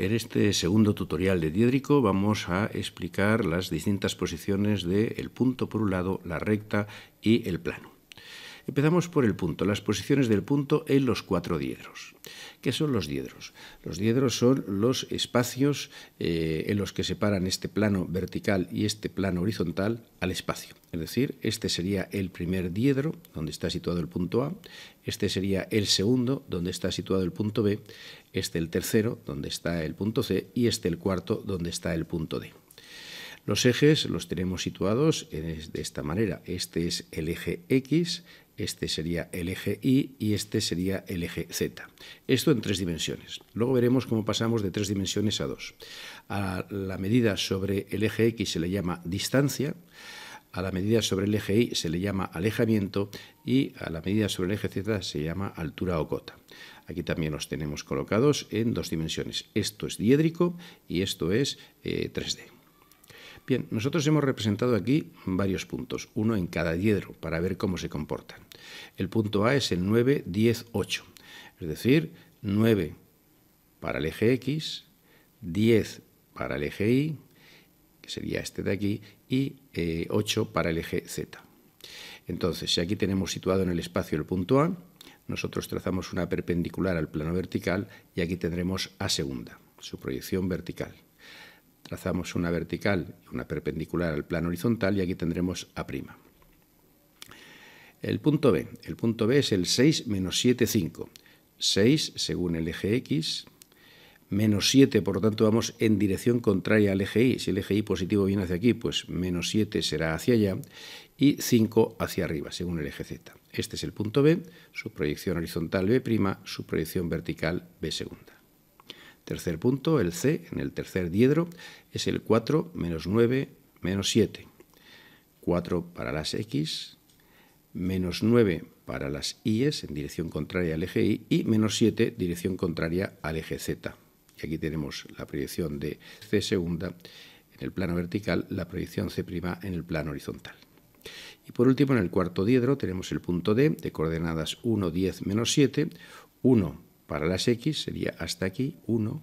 En este segundo tutorial de Diédrico vamos a explicar las distintas posiciones del el punto por un lado, la recta y el plano. Empezamos por el punto, las posiciones del punto en los cuatro diedros. ¿Qué son los diedros? Los diedros son los espacios eh, en los que separan este plano vertical y este plano horizontal al espacio. Es decir, este sería el primer diedro, donde está situado el punto A, este sería el segundo, donde está situado el punto B, este el tercero, donde está el punto C, y este el cuarto, donde está el punto D. Los ejes los tenemos situados eh, de esta manera. Este es el eje X, este sería el eje Y y este sería el eje Z. Esto en tres dimensiones. Luego veremos cómo pasamos de tres dimensiones a dos. A la medida sobre el eje X se le llama distancia, a la medida sobre el eje Y se le llama alejamiento y a la medida sobre el eje Z se llama altura o cota. Aquí también los tenemos colocados en dos dimensiones. Esto es diédrico y esto es 3D. Eh, Bien, nosotros hemos representado aquí varios puntos, uno en cada hiedro, para ver cómo se comportan. El punto A es el 9, 10, 8, es decir, 9 para el eje X, 10 para el eje Y, que sería este de aquí, y 8 eh, para el eje Z. Entonces, si aquí tenemos situado en el espacio el punto A, nosotros trazamos una perpendicular al plano vertical y aquí tendremos A segunda, su proyección vertical. Trazamos una vertical y una perpendicular al plano horizontal y aquí tendremos A'. El punto B. El punto B es el 6 menos 7, 5. 6 según el eje X, menos 7, por lo tanto vamos en dirección contraria al eje Y. Si el eje Y positivo viene hacia aquí, pues menos 7 será hacia allá y 5 hacia arriba, según el eje Z. Este es el punto B, su proyección horizontal B', su proyección vertical B segunda. Tercer punto, el C, en el tercer diedro, es el 4 menos 9 menos 7. 4 para las X, menos 9 para las Y, en dirección contraria al eje Y y menos 7 dirección contraria al eje Z. Y aquí tenemos la proyección de C segunda en el plano vertical, la proyección C' en el plano horizontal. Y por último, en el cuarto diedro tenemos el punto D de coordenadas 1, 10, menos 7, 1 para las X sería hasta aquí, 1,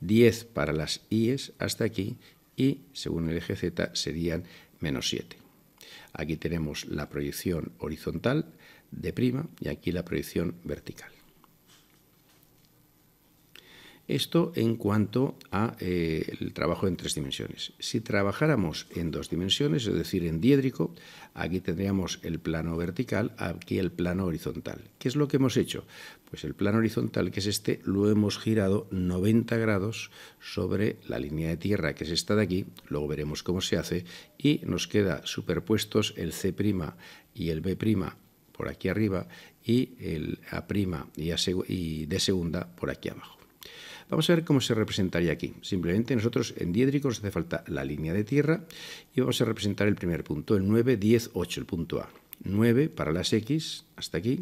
10 para las Y hasta aquí y según el eje Z serían menos 7. Aquí tenemos la proyección horizontal de prima y aquí la proyección vertical. Esto en cuanto a eh, el trabajo en tres dimensiones. Si trabajáramos en dos dimensiones, es decir, en diédrico, aquí tendríamos el plano vertical, aquí el plano horizontal. ¿Qué es lo que hemos hecho? Pues el plano horizontal, que es este, lo hemos girado 90 grados sobre la línea de tierra, que es esta de aquí, luego veremos cómo se hace, y nos queda superpuestos el C' y el B' por aquí arriba y el A' y, A y D' por aquí abajo. Vamos a ver cómo se representaría aquí. Simplemente nosotros en diédrico nos hace falta la línea de tierra y vamos a representar el primer punto, el 9, 10, 8, el punto A. 9 para las X, hasta aquí.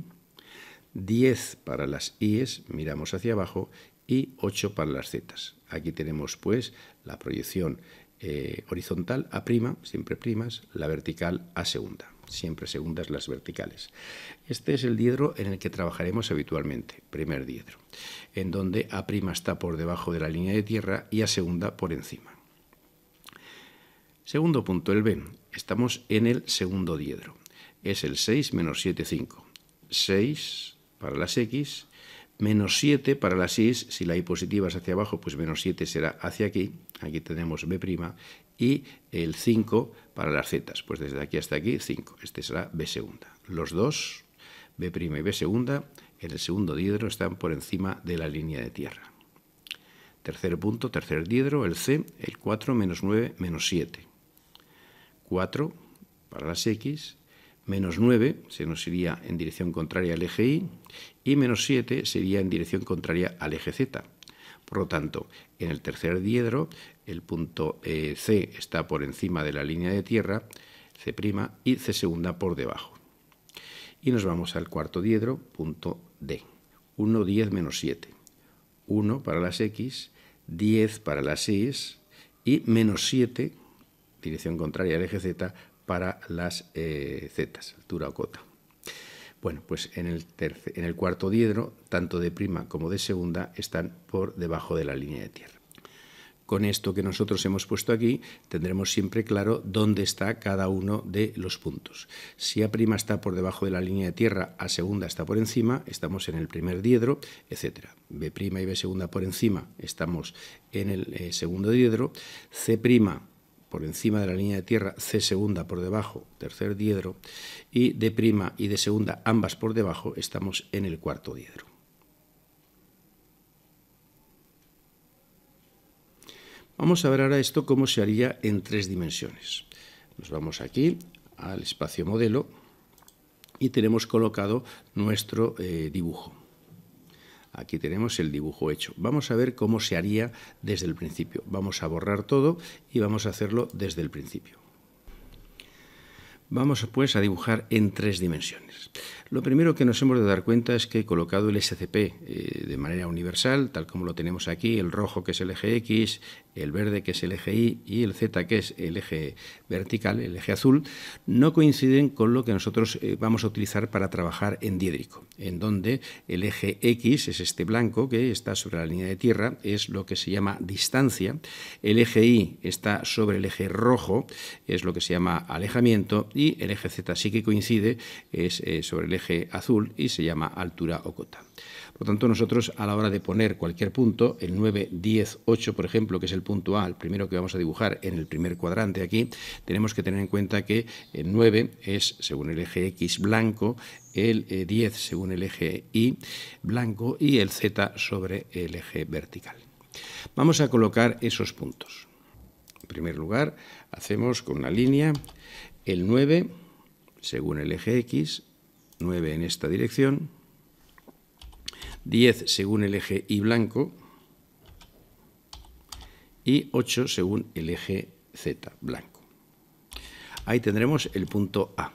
10 para las Y, miramos hacia abajo, y 8 para las Z. Aquí tenemos pues la proyección eh, horizontal a prima, siempre primas, la vertical a segunda, siempre segundas las verticales. Este es el diedro en el que trabajaremos habitualmente, primer diedro en donde A' está por debajo de la línea de tierra y A segunda por encima. Segundo punto, el B. Estamos en el segundo diedro. Es el 6 menos 7, 5. 6 para las X, menos 7 para las Y. Si la Y positiva es hacia abajo, pues menos 7 será hacia aquí. Aquí tenemos B'. Y el 5 para las Z. Pues desde aquí hasta aquí, 5. Este será B segunda. Los dos, B' y B segunda, en el segundo diedro están por encima de la línea de tierra. Tercer punto, tercer diedro, el C, el 4 menos 9 menos 7. 4 para las X, menos 9 se nos iría en dirección contraria al eje Y y menos 7 sería en dirección contraria al eje Z. Por lo tanto, en el tercer diedro, el punto eh, C está por encima de la línea de tierra, C' y C' por debajo. Y nos vamos al cuarto diedro, punto D. 1, 10 menos 7. 1 para las X, 10 para las Y y menos 7, dirección contraria al eje Z, para las eh, Z, altura o cota. Bueno, pues en el, en el cuarto diedro, tanto de prima como de segunda están por debajo de la línea de tierra con esto que nosotros hemos puesto aquí, tendremos siempre claro dónde está cada uno de los puntos. Si A' está por debajo de la línea de tierra, A segunda está por encima, estamos en el primer diedro, etc. B' y B segunda por encima, estamos en el eh, segundo diedro. C' por encima de la línea de tierra, C segunda por debajo, tercer diedro, y D' y D segunda ambas por debajo, estamos en el cuarto diedro. Vamos a ver ahora esto cómo se haría en tres dimensiones. Nos vamos aquí al espacio modelo y tenemos colocado nuestro eh, dibujo. Aquí tenemos el dibujo hecho. Vamos a ver cómo se haría desde el principio. Vamos a borrar todo y vamos a hacerlo desde el principio. Vamos pues a dibujar en tres dimensiones. Lo primero que nos hemos de dar cuenta es que he colocado el SCP eh, de manera universal, tal como lo tenemos aquí, el rojo que es el eje X, el verde que es el eje Y y el Z que es el eje vertical, el eje azul, no coinciden con lo que nosotros eh, vamos a utilizar para trabajar en diédrico, en donde el eje X es este blanco que está sobre la línea de tierra, es lo que se llama distancia, el eje Y está sobre el eje rojo, es lo que se llama alejamiento, y el eje Z sí que coincide, es eh, sobre el eje azul y se llama altura o cota. Por lo tanto, nosotros a la hora de poner cualquier punto, el 9, 10, 8, por ejemplo, que es el punto A, el primero que vamos a dibujar en el primer cuadrante aquí, tenemos que tener en cuenta que el 9 es, según el eje X blanco, el 10 eh, según el eje Y blanco y el Z sobre el eje vertical. Vamos a colocar esos puntos. En primer lugar, hacemos con una línea el 9 según el eje X, 9 en esta dirección, 10 según el eje Y blanco y 8 según el eje Z blanco. Ahí tendremos el punto A.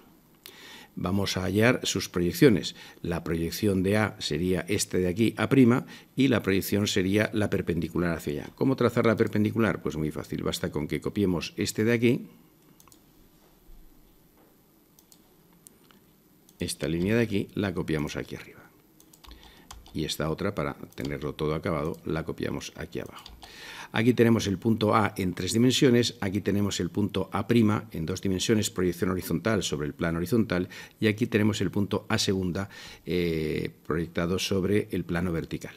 Vamos a hallar sus proyecciones. La proyección de A sería este de aquí, A', y la proyección sería la perpendicular hacia allá. ¿Cómo trazar la perpendicular? Pues muy fácil, basta con que copiemos este de aquí, esta línea de aquí, la copiamos aquí arriba y esta otra, para tenerlo todo acabado, la copiamos aquí abajo. Aquí tenemos el punto A en tres dimensiones, aquí tenemos el punto A' en dos dimensiones, proyección horizontal sobre el plano horizontal, y aquí tenemos el punto A segunda eh, proyectado sobre el plano vertical.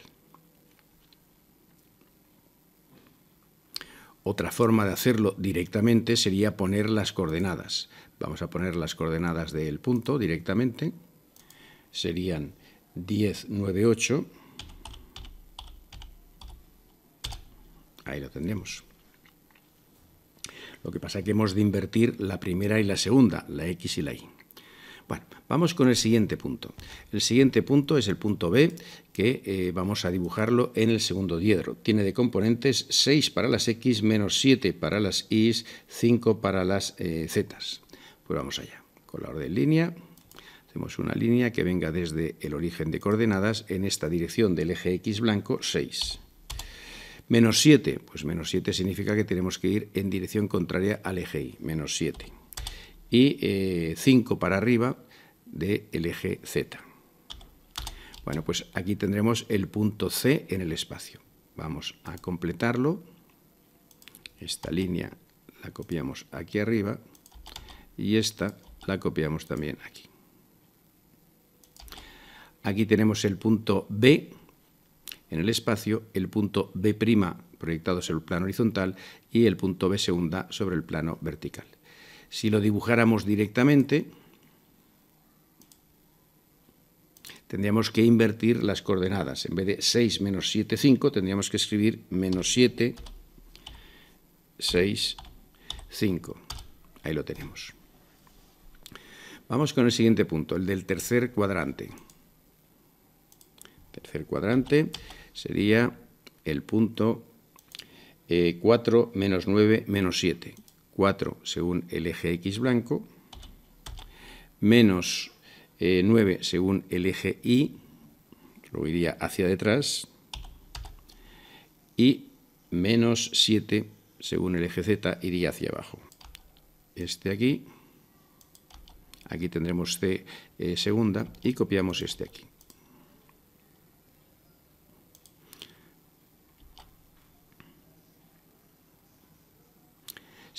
Otra forma de hacerlo directamente sería poner las coordenadas. Vamos a poner las coordenadas del punto directamente. Serían 10, 8. Ahí lo tendremos. Lo que pasa es que hemos de invertir la primera y la segunda, la X y la Y. Bueno, vamos con el siguiente punto. El siguiente punto es el punto B, que eh, vamos a dibujarlo en el segundo diedro. Tiene de componentes 6 para las X, menos 7 para las Y, 5 para las eh, Z. Pues vamos allá, con la orden línea. Hacemos una línea que venga desde el origen de coordenadas en esta dirección del eje X blanco 6. Menos 7, pues menos 7 significa que tenemos que ir en dirección contraria al eje Y, menos 7. Y 5 eh, para arriba del eje Z. Bueno, pues aquí tendremos el punto C en el espacio. Vamos a completarlo. Esta línea la copiamos aquí arriba y esta la copiamos también aquí. Aquí tenemos el punto B en el espacio, el punto B' proyectado sobre el plano horizontal y el punto B segunda sobre el plano vertical. Si lo dibujáramos directamente, tendríamos que invertir las coordenadas. En vez de 6 menos 7, 5, tendríamos que escribir menos 7, 6, 5. Ahí lo tenemos. Vamos con el siguiente punto, el del tercer cuadrante tercer cuadrante, sería el punto 4 eh, menos 9 menos 7. 4 según el eje X blanco, menos 9 eh, según el eje Y, lo iría hacia detrás, y menos 7 según el eje Z iría hacia abajo. Este aquí, aquí tendremos C eh, segunda y copiamos este aquí.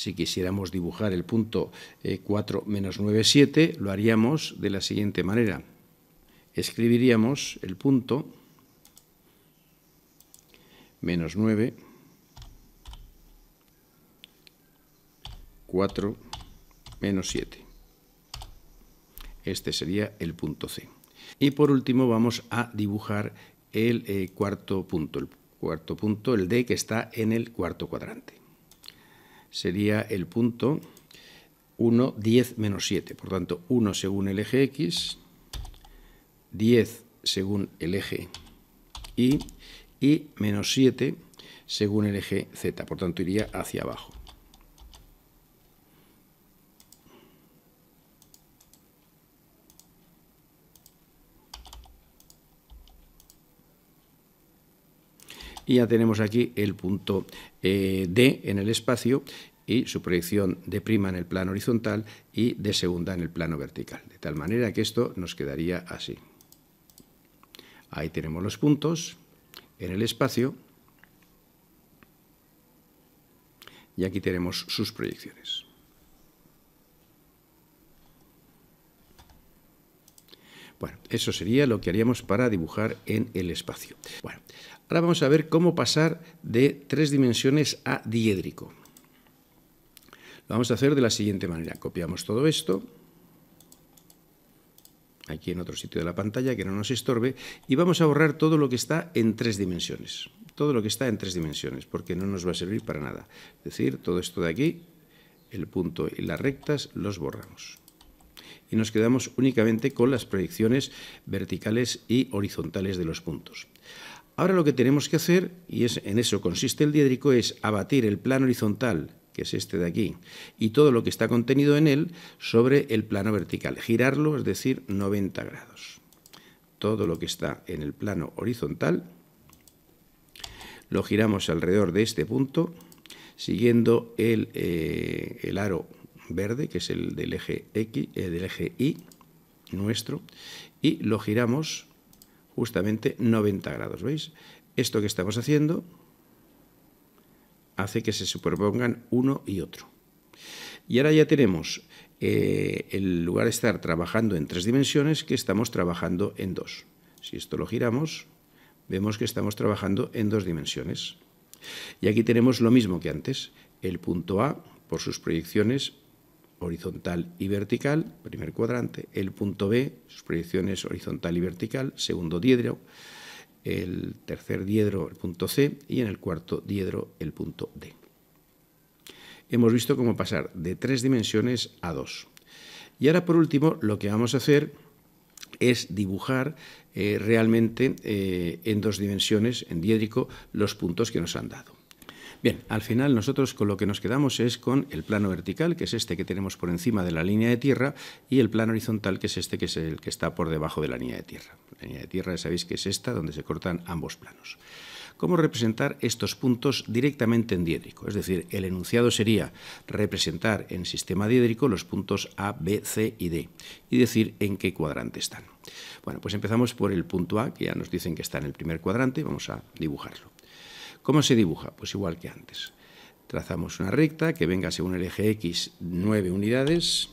Si quisiéramos dibujar el punto 4 eh, menos 9, 7, lo haríamos de la siguiente manera. Escribiríamos el punto menos 9, 4, menos 7. Este sería el punto C. Y por último vamos a dibujar el eh, cuarto punto, el cuarto punto, el D que está en el cuarto cuadrante sería el punto 1, 10 menos 7. Por tanto, 1 según el eje X, 10 según el eje Y y menos 7 según el eje Z. Por tanto, iría hacia abajo. Y ya tenemos aquí el punto eh, D en el espacio y su proyección de prima en el plano horizontal y de segunda en el plano vertical. De tal manera que esto nos quedaría así. Ahí tenemos los puntos en el espacio y aquí tenemos sus proyecciones. Bueno, eso sería lo que haríamos para dibujar en el espacio. Bueno, Ahora vamos a ver cómo pasar de tres dimensiones a diédrico. Lo vamos a hacer de la siguiente manera. Copiamos todo esto, aquí en otro sitio de la pantalla que no nos estorbe, y vamos a borrar todo lo que está en tres dimensiones. Todo lo que está en tres dimensiones, porque no nos va a servir para nada. Es decir, todo esto de aquí, el punto y las rectas, los borramos y nos quedamos únicamente con las proyecciones verticales y horizontales de los puntos. Ahora lo que tenemos que hacer, y es, en eso consiste el diédrico, es abatir el plano horizontal, que es este de aquí, y todo lo que está contenido en él sobre el plano vertical. Girarlo, es decir, 90 grados. Todo lo que está en el plano horizontal lo giramos alrededor de este punto, siguiendo el, eh, aro verde, que es el del eje, X, eh, del eje Y nuestro, y lo giramos justamente 90 grados, ¿veis? Esto que estamos haciendo hace que se superpongan uno y otro. Y ahora ya tenemos, en eh, lugar de estar trabajando en tres dimensiones, que estamos trabajando en dos. Si esto lo giramos, vemos que estamos trabajando en dos dimensiones. Y aquí tenemos lo mismo que antes. El punto A, por sus proyecciones, horizontal y vertical, primer cuadrante, el punto B, sus proyecciones horizontal y vertical, segundo diedro, el tercer diedro, el punto C, y en el cuarto diedro, el punto D. Hemos visto cómo pasar de tres dimensiones a dos. Y ahora, por último, lo que vamos a hacer es dibujar eh, realmente eh, en dos dimensiones, en diédrico, los puntos que nos han dado. Bien, al final nosotros con lo que nos quedamos es con el plano vertical, que es este que tenemos por encima de la línea de tierra, y el plano horizontal, que es este que es el que está por debajo de la línea de tierra. La línea de tierra ya sabéis que es esta donde se cortan ambos planos. ¿Cómo representar estos puntos directamente en diédrico? Es decir, el enunciado sería representar en sistema diédrico los puntos A, B, C y D y decir en qué cuadrante están. Bueno, pues empezamos por el punto A, que ya nos dicen que está en el primer cuadrante, vamos a dibujarlo. ¿Cómo se dibuja? Pues igual que antes. Trazamos una recta que venga según el eje X 9 unidades,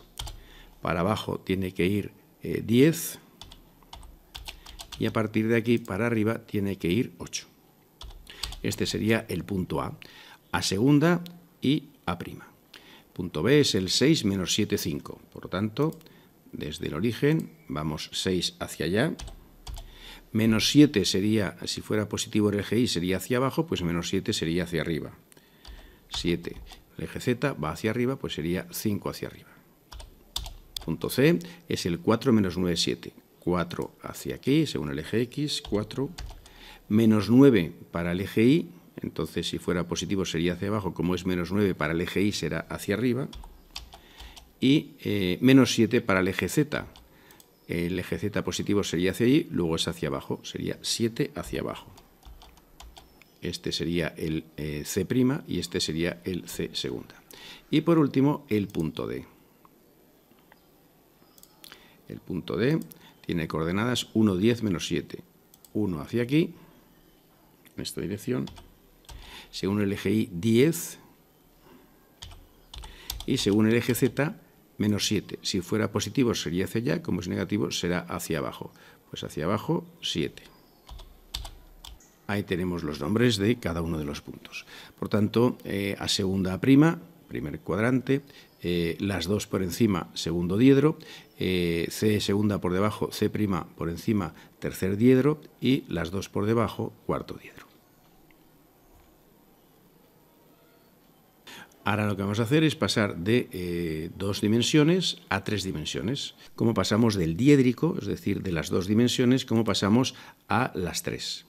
para abajo tiene que ir 10 eh, y a partir de aquí para arriba tiene que ir 8. Este sería el punto A, A segunda y A prima. Punto B es el 6 menos 7, 5. Por lo tanto, desde el origen vamos 6 hacia allá, menos 7 sería, si fuera positivo el eje Y, sería hacia abajo, pues menos 7 sería hacia arriba. 7. El eje Z va hacia arriba, pues sería 5 hacia arriba. Punto C es el 4 menos 9, 7. 4 hacia aquí, según el eje X, 4. Menos 9 para el eje Y, entonces si fuera positivo sería hacia abajo, como es menos 9 para el eje Y será hacia arriba. Y eh, menos 7 para el eje Z, el eje Z positivo sería hacia allí, luego es hacia abajo, sería 7 hacia abajo. Este sería el eh, C' y este sería el C segunda. Y por último, el punto D. El punto D tiene coordenadas 1, 10, menos 7. 1 hacia aquí, en esta dirección. Según el eje Y, 10. Y según el eje Z, menos 7. Si fuera positivo sería hacia allá, como es negativo será hacia abajo. Pues hacia abajo 7. Ahí tenemos los nombres de cada uno de los puntos. Por tanto, eh, a segunda prima, primer cuadrante, eh, las dos por encima, segundo diedro, eh, C segunda por debajo, C prima por encima, tercer diedro y las dos por debajo, cuarto diedro. Ahora lo que vamos a hacer es pasar de eh, dos dimensiones a tres dimensiones. ¿Cómo pasamos del diédrico, es decir, de las dos dimensiones, cómo pasamos a las tres?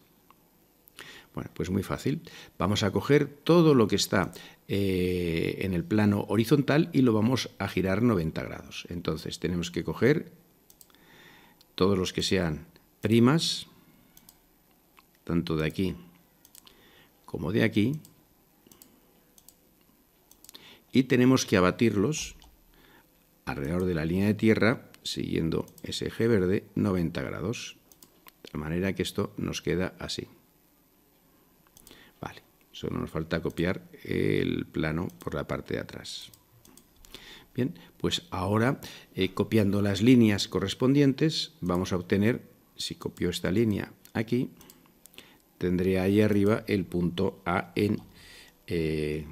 Bueno, pues muy fácil. Vamos a coger todo lo que está eh, en el plano horizontal y lo vamos a girar 90 grados. Entonces tenemos que coger todos los que sean primas, tanto de aquí como de aquí, y tenemos que abatirlos alrededor de la línea de tierra siguiendo ese eje verde 90 grados. De manera que esto nos queda así. Vale, solo nos falta copiar el plano por la parte de atrás. Bien, pues ahora eh, copiando las líneas correspondientes vamos a obtener, si copio esta línea aquí, tendría ahí arriba el punto A en... Eh,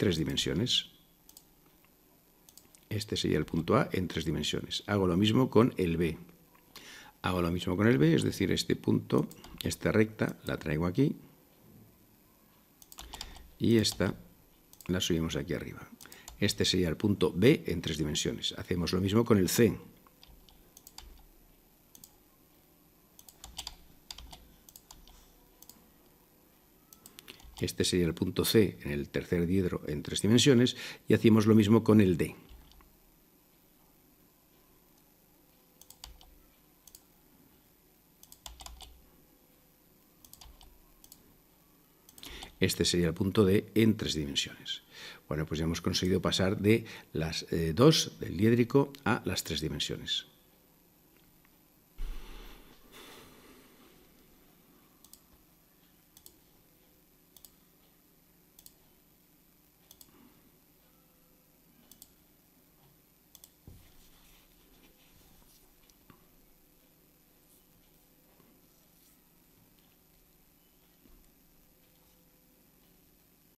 tres dimensiones. Este sería el punto A en tres dimensiones. Hago lo mismo con el B. Hago lo mismo con el B, es decir, este punto, esta recta, la traigo aquí. Y esta la subimos aquí arriba. Este sería el punto B en tres dimensiones. Hacemos lo mismo con el C. Este sería el punto C en el tercer diedro en tres dimensiones y hacemos lo mismo con el D. Este sería el punto D en tres dimensiones. Bueno, pues ya hemos conseguido pasar de las eh, dos del diédrico a las tres dimensiones.